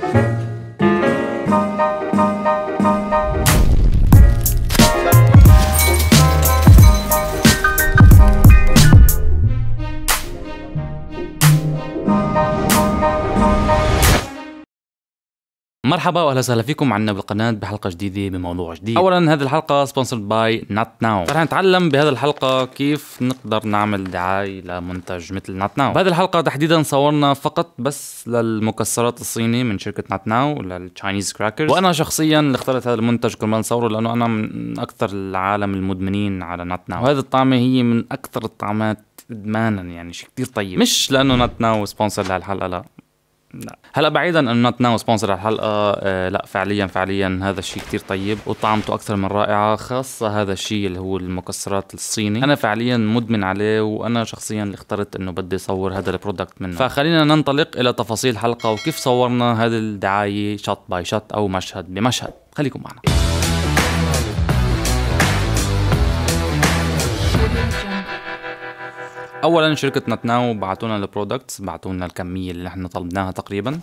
Thank you. مرحبا واهلا وسهلا فيكم عنا بالقناه بحلقه جديده بموضوع جديد اولا هذه الحلقه سبونسرد باي نات ناو رح نتعلم بهذه الحلقه كيف نقدر نعمل دعايه لمنتج مثل نات ناو بهذه الحلقه تحديدا صورنا فقط بس للمكسرات الصيني من شركه نات ناو للتشاينيز كراكرز وانا شخصيا اللي اخترت هذا المنتج كرمال نصوره لانه انا من اكثر العالم المدمنين على نات ناو وهذه الطعمه هي من اكثر الطعمات ادمانا يعني شيء كثير طيب مش لانه نات ناو سبونسر لهالحلقه لا لا هلا بعيدا انه نوت ناو سبونسر الحلقه آه لا فعليا فعليا هذا الشيء كتير طيب وطعمته اكثر من رائعه خاصه هذا الشيء اللي هو المكسرات الصيني انا فعليا مدمن عليه وانا شخصيا اللي اخترت انه بدي صور هذا البرودكت منه فخلينا ننطلق الى تفاصيل الحلقه وكيف صورنا هذه الدعايه شوت باي شوت او مشهد بمشهد خليكم معنا اولا شركه نتناو بعتونا البرودكتس بعتونا الكميه اللي احنا طلبناها تقريبا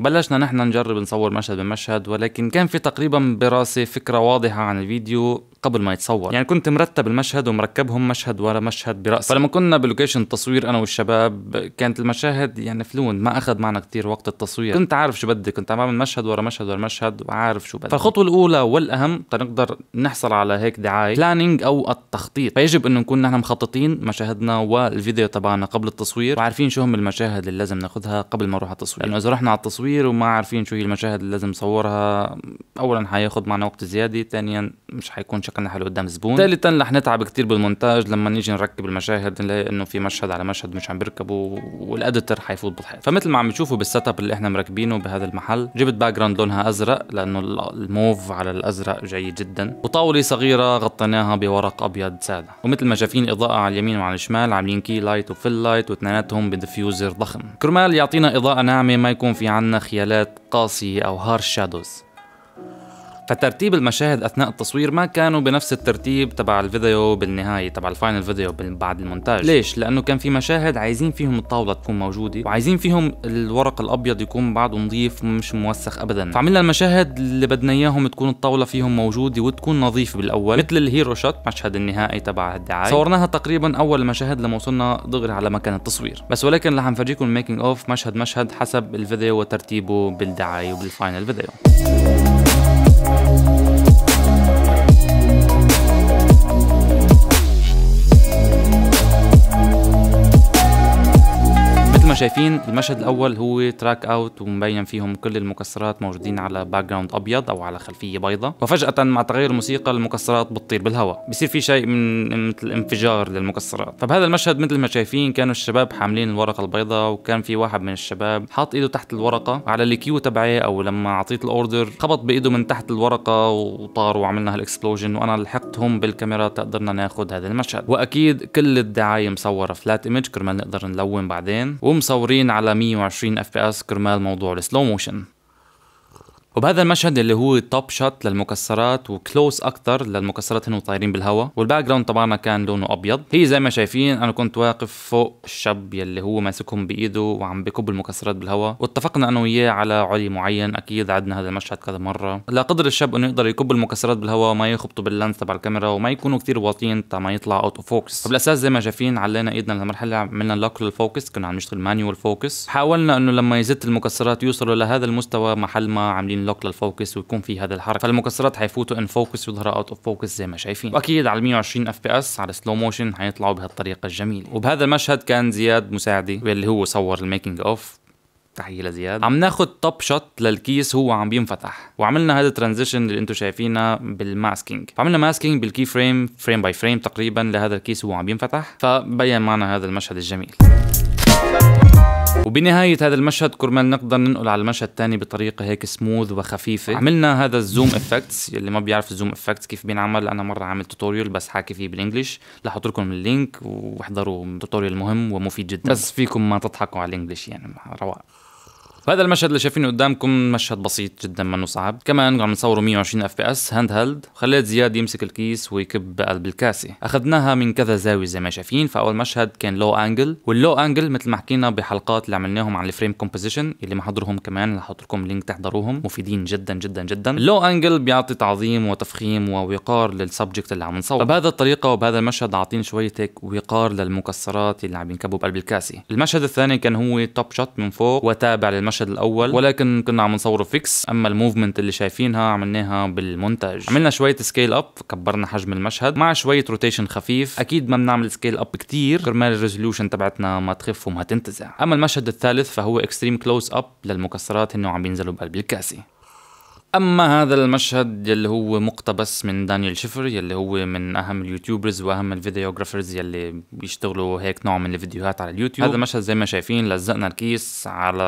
بلشنا نحن نجرب نصور مشهد بمشهد ولكن كان في تقريبا براسي فكرة واضحة عن الفيديو قبل ما يتصور يعني كنت مرتب المشهد ومركبهم مشهد ورا مشهد برأسي فلما كنا بلوكيشن تصوير أنا والشباب كانت المشاهد يعني فلون ما أخذ معنا كثير وقت التصوير كنت عارف شو بدي كنت عم بعمل مشهد ورا مشهد ورا مشهد وعارف شو بدي فالخطوة الأولى والأهم تنقدر نحصل على هيك دعاية بلانينج أو التخطيط فيجب أنه نكون نحن مخططين مشاهدنا والفيديو تبعنا قبل التصوير وعارفين شو هم المشاهد اللي لازم ناخذها قبل ما نروح على التصوير لأنه إذا رحنا على التصوير وما عارفين شو هي المشاهد اللي لازم نصورها أولا حياخذ معنا وقت زيادة ثانيا مش حيكون شكل نشتغل حلو قدام الزبون ثالثا رح نتعب كثير بالمونتاج لما نيجي نركب المشاهد نلاقي انه في مشهد على مشهد مش عم بيركبوا والاديتر حيفوت بالحيط فمثل ما عم تشوفوا بالسيت اب اللي احنا مركبينه بهذا المحل جبت باك جراوند لونها ازرق لانه الموف على الازرق جيد جدا وطاوله صغيره غطيناها بورق ابيض ساده ومثل ما شايفين اضاءه على اليمين وعلى الشمال عاملين كي لايت وفيل لايت واثنيناتهم بديفيوزر ضخم كرمال يعطينا اضاءه ناعمه ما يكون في عنا خيالات قاسيه او هارش شادوز فترتيب المشاهد اثناء التصوير ما كانوا بنفس الترتيب تبع الفيديو بالنهايه تبع الفاينل فيديو بعد المونتاج ليش لانه كان في مشاهد عايزين فيهم الطاوله تكون موجوده وعايزين فيهم الورق الابيض يكون بعده نظيف مش موسخ ابدا فعملنا المشاهد اللي بدنا اياهم تكون الطاوله فيهم موجوده وتكون نظيفه بالاول مثل الهيرو شوت مشهد النهائي تبع الدعايه صورناها تقريبا اول المشاهد لما وصلنا دغري على مكان التصوير بس ولكن رح نفرجيكم الميكينج اوف مشهد مشهد حسب الفيديو وترتيبه بالدعايه وبالفاينل فيديو شايفين المشهد الاول هو تراك اوت ومبين فيهم كل المكسرات موجودين على باك جراوند ابيض او على خلفيه بيضاء وفجاه مع تغير الموسيقى المكسرات بتطير بالهواء بصير في شيء من مثل انفجار للمكسرات فبهذا المشهد مثل ما شايفين كانوا الشباب حاملين الورقه البيضاء وكان في واحد من الشباب حاط ايده تحت الورقه على الكيو تبعي او لما اعطيت الاوردر خبط بايده من تحت الورقه وطار وعملنا هالاكسبلوجن وانا لحقتهم بالكاميرا تقدرنا ناخذ هذا المشهد واكيد كل الدعايه مصوره فلات ايمج كرمال نقدر نلون بعدين مصورين على 120 اف بي اس كرمال موضوع السلو موشن وبهذا المشهد اللي هو توب شوت للمكسرات وكلوز اكثر للمكسرات هن طايرين بالهواء والباك جراوند تبعنا كان لونه ابيض هي زي ما شايفين انا كنت واقف فوق الشاب يلي هو ماسكهم بايده وعم بكب المكسرات بالهواء واتفقنا انا وياه على علي معين اكيد عدنا هذا المشهد كذا مره لا قدر الشاب انه يقدر يكب المكسرات بالهواء وما يخبطوا باللانس تبع الكاميرا وما يكونوا كثير واطيين تا ما يطلع اوت اوف فوكس فبالاساس زي ما شايفين علينا ايدنا للمرحله عملنا لوك للفوكس كنا عم نشتغل مانيوال فوكس حاولنا انه لما يزت المكسرات يوصلوا لهذا المستوى محل ما عاملين انلوك للفوكس ويكون في هذا الحركه فالمكسرات حيفوتوا ان فوكس ويظهر اوت اوف فوكس زي ما شايفين واكيد على 120 اف بي اس على سلو موشن حيطلعوا بهالطريقه الجميله وبهذا المشهد كان زياد مساعدي واللي هو صور الميكينج اوف تحيه لزياد عم ناخذ توب شوت للكيس هو عم بينفتح وعملنا هذا الترانزيشن اللي انتم شايفينه بالماسكينج فعملنا ماسكينج بالكي فريم فريم باي فريم تقريبا لهذا الكيس وهو عم بينفتح فبين معنا هذا المشهد الجميل وبنهاية هذا المشهد كرمال نقدر ننقل على المشهد الثاني بطريقة هيك سموث وخفيفة عملنا هذا الزوم افكتس اللي ما بيعرف الزوم افكتس كيف بينعمل أنا مرة عامل توتوريال بس حاكي فيه بالانجلش رح احط لكم اللينك واحضروا توتوريال مهم ومفيد جدا بس فيكم ما تضحكوا على الانجلش يعني رواق فهذا المشهد اللي شايفينه قدامكم مشهد بسيط جدا منه صعب كمان عم نصوره 120 اف بي اس هاند هيلد خليت زياد يمسك الكيس ويكب بقلب الكاسه اخذناها من كذا زاويه زي ما شايفين فاول مشهد كان لو انجل واللو انجل مثل ما حكينا بحلقات اللي عملناهم عن الفريم كومبوزيشن اللي ما حضرهم كمان احط لكم لينك تحضروهم مفيدين جدا جدا جدا اللو انجل بيعطي تعظيم وتفخيم ووقار للسبجكت اللي عم نصوره فبهذا الطريقه وبهذا المشهد عاطين شويه هيك وقار للمكسرات اللي عم ينكبوا بقلب الكاسه المشهد الثاني كان هو توب شوت من فوق وتابع للمشهد المشهد الاول ولكن كنا عم نصوره فيكس اما الموفمنت اللي شايفينها عملناها بالمونتاج عملنا شويه سكيل اب كبرنا حجم المشهد مع شويه روتيشن خفيف اكيد ما بنعمل سكيل اب كتير كرمال الريزولوشن تبعتنا ما تخف وما تنتزع اما المشهد الثالث فهو اكستريم كلوز اب للمكسرات انه عم بينزلوا بقلب الكاسه اما هذا المشهد يلي هو مقتبس من دانيال شيفر يلي هو من اهم اليوتيوبرز واهم الفيديوغرافرز يلي بيشتغلوا هيك نوع من الفيديوهات على اليوتيوب هذا المشهد زي ما شايفين لزقنا الكيس على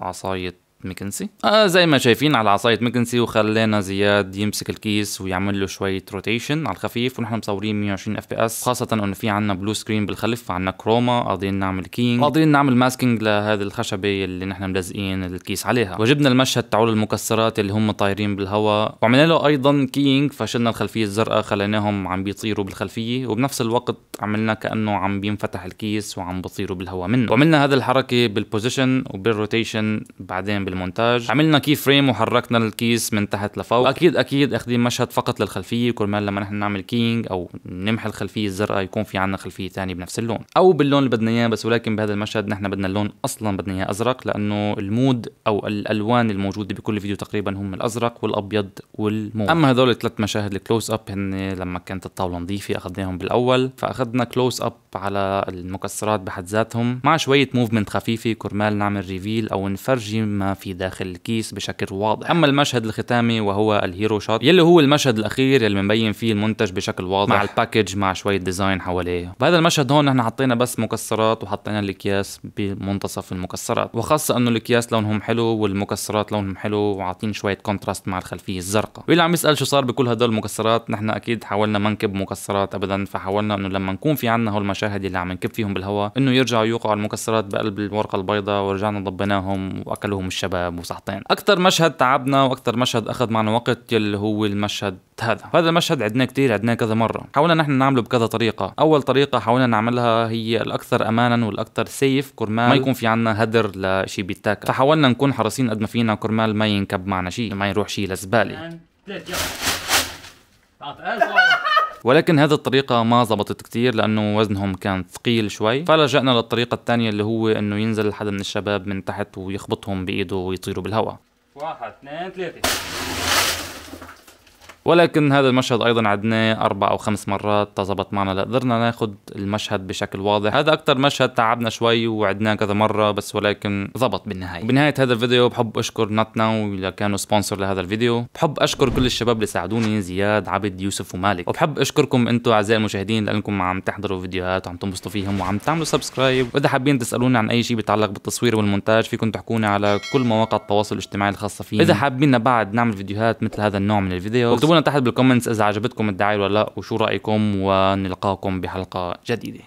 عصايه ميكنسي آه زي ما شايفين على عصاية ميكنسي وخلينا زياد يمسك الكيس ويعمل له شوية روتيشن على الخفيف ونحن مصورين 120 اف بي اس خاصة انه في عنا بلو سكرين بالخلف عنا كروما قادرين نعمل كينج قادرين نعمل ماسكينج لهذه الخشبة اللي نحن ملزقين الكيس عليها وجبنا المشهد تعول المكسرات اللي هم طايرين بالهواء وعملنا له ايضا كينج فشلنا الخلفية الزرقاء خليناهم عم بيطيروا بالخلفية وبنفس الوقت عملنا كأنه عم بينفتح الكيس وعم بيطيروا بالهواء منه وعملنا هذه الحركة بالبوزيشن وبالروتيشن بعدين بال بالمونتاج عملنا كي فريم وحركنا الكيس من تحت لفوق اكيد اكيد اخذين مشهد فقط للخلفيه كرمال لما نحن نعمل كينج او نمحي الخلفيه الزرقاء يكون في عندنا خلفيه ثانيه بنفس اللون او باللون اللي بدنا اياه بس ولكن بهذا المشهد نحن بدنا اللون اصلا بدنا اياه ازرق لانه المود او الالوان الموجوده بكل فيديو تقريبا هم الازرق والابيض والمود اما هذول الثلاث مشاهد الكلوز اب هن لما كانت الطاوله نظيفه اخذناهم بالاول فاخذنا كلوز اب على المكسرات بحد ذاتهم مع شويه موفمنت خفيفه كرمال نعمل ريفيل او نفرجي ما في داخل الكيس بشكل واضح اما المشهد الختامي وهو الهيرو شوت يلي هو المشهد الاخير يلي مبين فيه المنتج بشكل واضح مع الباكج مع شويه ديزاين حواليه بهذا المشهد هون نحن حطينا بس مكسرات وحطينا الاكياس بمنتصف المكسرات وخاصه انه الاكياس لونهم حلو والمكسرات لونهم حلو وعاطين شويه كونتراست مع الخلفيه الزرقاء واللي عم يسال شو صار بكل هدول المكسرات نحن اكيد حاولنا ما نكب مكسرات ابدا فحاولنا انه لما نكون في عندنا هول المشاهد اللي عم نكب فيهم بالهواء انه يرجعوا يوقعوا المكسرات بقلب الورقه البيضاء ورجعنا ضبيناهم واكلوهم الشباب شباب وصحتين اكثر مشهد تعبنا واكثر مشهد اخذ معنا وقت يلي هو المشهد هذا هذا المشهد عدناه كثير عدناه كذا مره حاولنا نحن نعمله بكذا طريقه اول طريقه حاولنا نعملها هي الاكثر امانا والاكثر سيف كرمال ما يكون في عنا هدر لشيء بيتاكل فحاولنا نكون حريصين قد ما فينا كرمال ما ينكب معنا شيء ما يروح شيء لزباله ولكن هذه الطريقة ما زبطت كتير لأنه وزنهم كان ثقيل شوي فلجأنا للطريقة الثانية اللي هو أنه ينزل حدا من الشباب من تحت ويخبطهم بإيده ويطيروا بالهواء واحد اثنين ثلاثة ولكن هذا المشهد ايضا عدناه اربع او خمس مرات تزبط معنا لقدرنا ناخذ ناخد المشهد بشكل واضح هذا اكثر مشهد تعبنا شوي وعدناه كذا مره بس ولكن ظبط بالنهايه وبنهايه هذا الفيديو بحب اشكر نوت ناو اللي كانوا سبونسر لهذا الفيديو بحب اشكر كل الشباب اللي ساعدوني زياد عبد يوسف ومالك وبحب اشكركم انتم اعزائي المشاهدين لانكم عم تحضروا فيديوهات وعم تنبسطوا فيهم وعم تعملوا سبسكرايب واذا حابين تسالوني عن اي شيء بيتعلق بالتصوير والمونتاج فيكم تحكوني على كل مواقع التواصل الاجتماعي الخاصه فيني اذا حابين بعد نعمل فيديوهات مثل هذا النوع من الفيديو اكتبوا لنا تحت بالكومنتس اذا عجبتكم الدعايه ولا لا وشو رايكم ونلقاكم بحلقه جديده